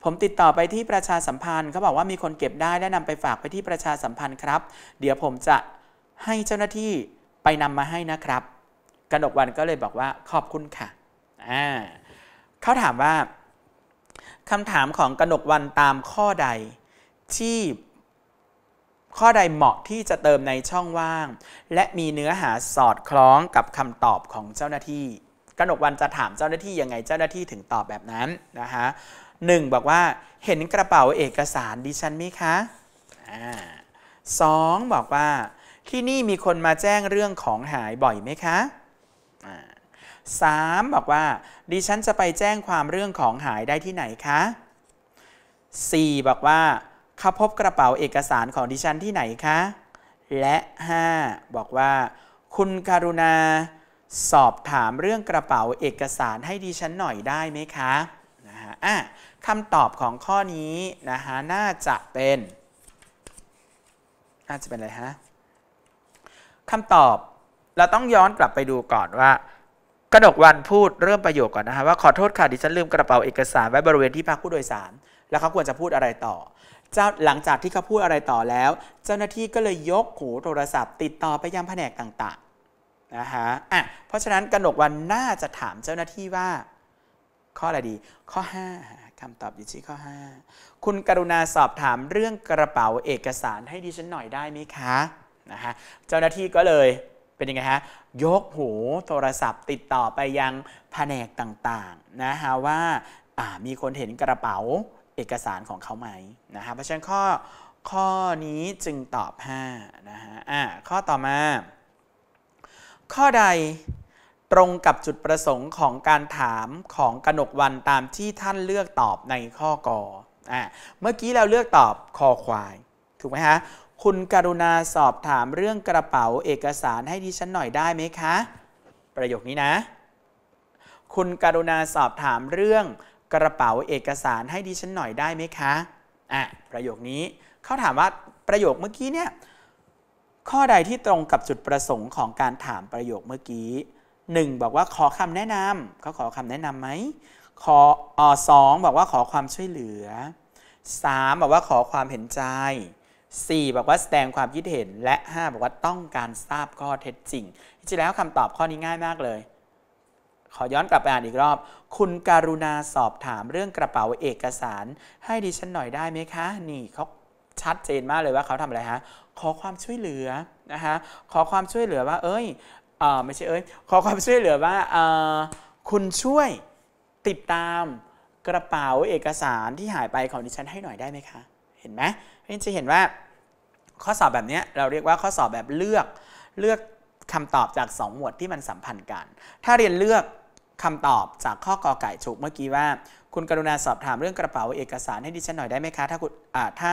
ผมติดต่อไปที่ประชาสัมพันธ์เขาบอกว่ามีคนเก็บได้และนำไปฝากไปที่ประชาสัมพันธ์ครับ เดี๋ยวผมจะให้เจ้าหน้าที่ไปนำมาให้นะครับกนกวันก็เลยบอกว่าขอบคุณค่ะเขาถามว่าคำถามของกนกวันตามข้อใดที่ข้อใดเหมาะที่จะเติมในช่องว่าง และมีเนื้อหาสอดคล้องกับคำตอบของเจ้าหน้าที่ กนกวันจะถามเจ้าหน้าที่ยังไงเจ้าหน้าที่ถึงตอบแบบนั้นนะคะหนึ่งบอกว่าเห็นกระเป๋าเอกสารดิฉันไหมคะอ่าสองบอกว่า ที่นี่มีคนมาแจ้งเรื่องของหายบ่อยไหมคะอ่าสามบอกว่าดิฉันจะไปแจ้งความเรื่องของหายได้ที่ไหนคะสี่บอกว่าเขาพบกระเป๋าเอกสารของดิฉันที่ไหนคะ และ 5. บอกว่า คุณการุณา สอบถามเรื่องกระเป๋าเอกสารให้ดิฉันหน่อยได้ไหมคะ นะฮะ อ่ะคำตอบของข้อนี้นะฮะน่าจะเป็น น่าจะเป็นอะไรฮะคำตอบ เราต้องย้อนกลับไปดูก่อนว่ากระดกวันพูดเริ่มประโยคก่อนนะฮะว่าขอโทษค่ะดิฉันลืมกระเป๋าเอกสารไว้บริเวณที่พักผู้โดยสาร แล้วเขาควรจะพูดอะไรต่อจ้าหลังจากที่เขาพูดอะไรต่อแล้ว เจ้าหน้าที่ก็เลยยกหูโทรศัพท์ติดต่อไปยังแผนกต่างๆนะฮะอ่ะเพราะฉะนั้นกนกวันน่าจะถามเจ้าหน้าที่ว่า ข้ออะไรดีข้อ5คำตอบอยู่ที่ข้อ5 คุณกรุณาสอบถามเรื่องกระเป๋าเอกสารให้ดิฉันหน่อยได้ไหมคะนะฮะเจ้าหน้าที่ก็เลยเป็นยังไงฮะยกหูโทรศัพท์ติดต่อไปยังแผนกต่างๆนะฮะว่ามีคนเห็นกระเป๋าเอกสารของเขาไหม นะฮะเพราะฉะนั้นข้อ ข้อนี้จึงตอบ 5 นะฮะอ่าข้อต่อมา ข้อใดตรงกับจุดประสงค์ของการถามของกนกวันตามที่ท่านเลือกตอบในข้อกออ่าเมื่อกี้เราเลือกตอบคอควาย ถูกไหมฮะคุณกรุณาสอบถามเรื่องกระเป๋าเอกสารให้ดิฉันหน่อยได้ไหมคะประโยคนี้นะ คุณกรุณาสอบถามเรื่องกระเป๋าเอกสารให้ดิฉันหน่อยได้ไหมคะ อ่ะประโยคนี้เขาถามว่าประโยคเมื่อกี้เนี่ยข้อใดที่ตรงกับจุดประสงค์ของการถามประโยคเมื่อกี้ 1. บอกว่าขอคำแนะนำเขาขอคำแนะนำไหมขออสองบอกว่าขอความช่วยเหลือ 3. บอกว่าขอความเห็นใจ 4. บอกว่าแสดงความคิดเห็นและ 5 บอกว่าต้องการทราบข้อเท็จจริงจริงแล้วคำตอบข้อนี้ง่ายมากเลยขอย้อนกลับไปอ่านอีกรอบ คุณการุณาสอบถามเรื่องกระเป๋าเอกสารให้ดิฉันหน่อยได้ไหมคะ นี่เขาชัดเจนมากเลยว่าเขาทำอะไรฮะ ขอความช่วยเหลือนะคะขอความช่วยเหลือว่าเอ้ยเออไม่ใช่เอ้ย ขอความช่วยเหลือว่าเออคุณช่วยติดตามกระเป๋าเอกสารที่หายไปของดิฉันให้หน่อยได้ไหมคะ เห็นไหมนี่จะเห็นว่า ข้อสอบแบบนี้เราเรียกว่าข้อสอบแบบเลือก เลือกคำตอบจาก 2 หมวดที่มันสัมพันธ์กัน ถ้าเรียนเลือกคำตอบจากข้อกอไก่ถูกเมื่อกี้ว่า คุณกรุณาสอบถามเรื่องกระเป๋า เอกสารให้ดิฉันหน่อยได้ไหมคะถ้าคุณถ้า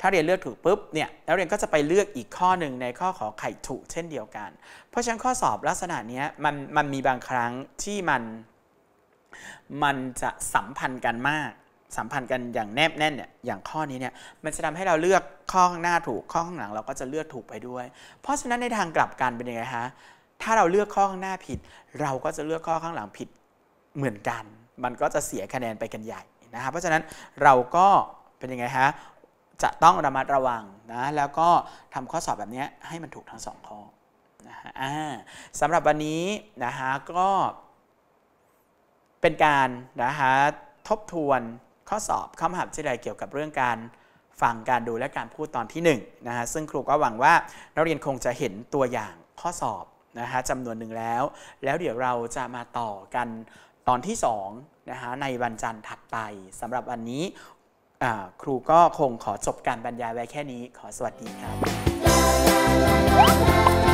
ถ้าเรียนเลือกถูกปุ๊บเนี่ยแล้วเรียนก็จะไปเลือกอีกข้อหนึ่งในข้อขอไข่ถูกเช่นเดียวกัน เพราะฉะนั้นข้อสอบลักษณะนี้มันมันมีบางครั้งที่มัน มันจะสัมพันธ์กันมาก สัมพันธ์กันอย่างแนบแน่นเนี่ยอย่างข้อนี้เนี่ยมันจะทำให้เราเลือกข้อข้างหน้าถูก ข้อข้างหลังเราก็จะเลือกถูกไปด้วย เพราะฉะนั้นในทางกลับกันเป็นยังไงฮะถ้าเราเลือกข้อข้างหน้าผิด เราก็จะเลือกข้อข้างหลังผิดเหมือนกัน มันก็จะเสียคะแนนไปกันใหญ่นะฮะเพราะฉะนั้นเราก็เป็นยังไงฮะจะต้องระมัดระวังนะแล้วก็ทำข้อสอบแบบนี้ให้มันถูกทั้งสองข้อนะฮะสำหรับวันนี้นะฮะก็เป็นการนะฮะทบทวนข้อสอบข้อหับิที่ใดเกี่ยวกับเรื่องการฟังการดูและการพูดตอนที่1นะฮะซึ่งครูก็หวังว่านักเรียนคงจะเห็นตัวอย่างข้อสอบนะฮะจำนวนหนึ่งแล้วแล้วเดี๋ยวเราจะมาต่อกันตอนที่2นะฮะในวันจันทร์ถัดไปสำหรับวันนี้ครูก็คงขอจบการบรรยายไว้แค่นี้ขอสวัสดีครับ